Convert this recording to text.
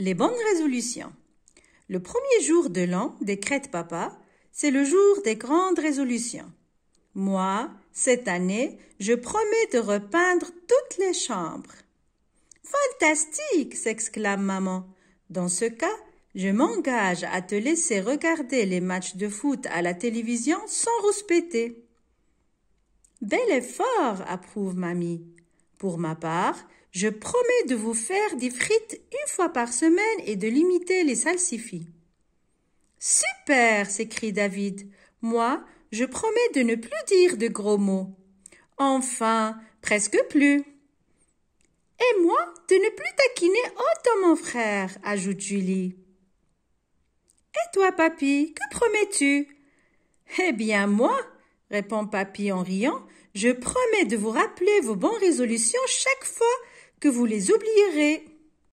Les bonnes résolutions. Le premier jour de l'an, décrète papa, c'est le jour des grandes résolutions. Moi, cette année, je promets de repeindre toutes les chambres. Fantastique s'exclame maman. Dans ce cas, je m'engage à te laisser regarder les matchs de foot à la télévision sans rouspéter. Bel effort, approuve mamie. Pour ma part, je promets de vous faire des frites une fois par semaine et de limiter les salsifis. Super s'écrie David. Moi, je promets de ne plus dire de gros mots. Enfin, presque plus. Et moi, de ne plus taquiner autant mon frère, ajoute Julie. Et toi, papy, que promets-tu Eh bien, moi, répond Papy en riant, je promets de vous rappeler vos bonnes résolutions chaque fois que vous les oublierez.